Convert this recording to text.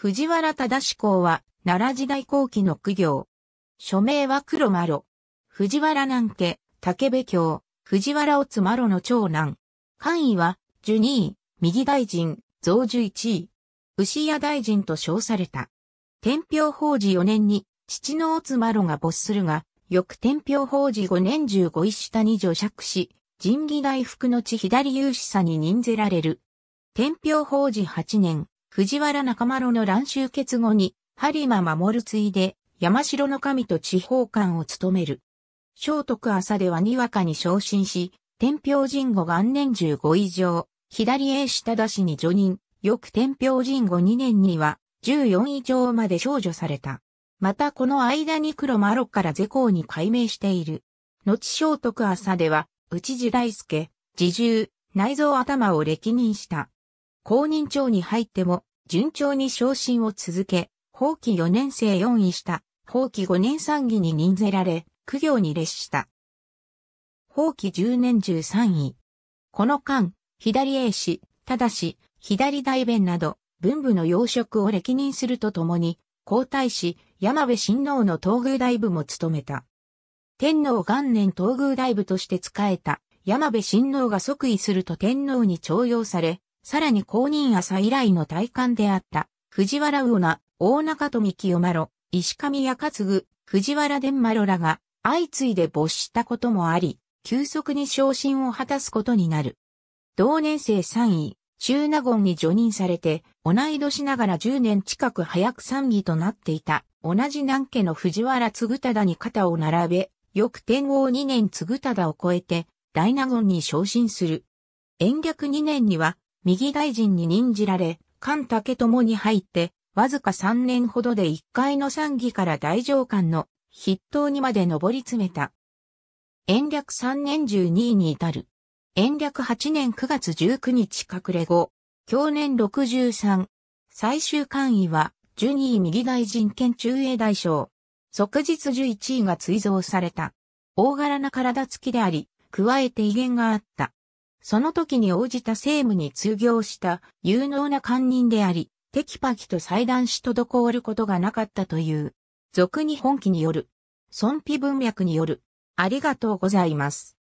藤原忠公は、奈良時代後期の苦行。署名は黒マロ。藤原南家、竹部京、藤原乙マロの長男。官位は、十二位、右大臣、増十一位。牛屋大臣と称された。天平法事4年に、父の乙マロが没するが、翌天平法事5年15位下に除釈し、仁義大福の地左有志さに任ぜられる。天平法事8年、藤原中丸の乱集結後に、播磨守ついで、山城の神と地方官を務める。聖徳朝ではにわかに昇進し、天平神後元年15以上、左英下田氏に除任、翌天平神後2年には、14以上まで少女された。またこの間に黒マロから是公に改名している。後聖徳朝では、内地大輔、自重、内臓頭を歴任した。公認庁に入っても、順調に昇進を続け、法規4年生4位した、法規5年参議に任せられ、苦行に列した。法規10年13位。この間、左英氏、ただし、左大弁など、文部の要職を歴任するとともに、皇太子、山部親王の東宮大部も務めた。天皇元年東宮大部として仕えた、山部親王が即位すると天皇に徴用され、さらに公認朝以来の大官であった、藤原宇名、大中富清丸、石上や継、藤原伝丸らが、相次いで没したこともあり、急速に昇進を果たすことになる。同年生3位、中納言に除任されて、同い年ながら10年近く早く参議となっていた、同じ南家の藤原嗣忠に肩を並べ、翌天皇2年嗣忠を超えて、大納言に昇進する。延暦2年には、右大臣に任じられ、関竹友に入って、わずか3年ほどで1階の参議から大上官の筆頭にまで上り詰めた。延暦3年12位に至る。延暦8年9月19日隠れ後、去年63、最終官位は、12位右大臣兼中英大将。即日11位が追贈された。大柄な体つきであり、加えて威厳があった。その時に応じた政務に通行した有能な官人であり、テキパキと裁断し滞ることがなかったという、俗に本気による、損否文脈による、ありがとうございます。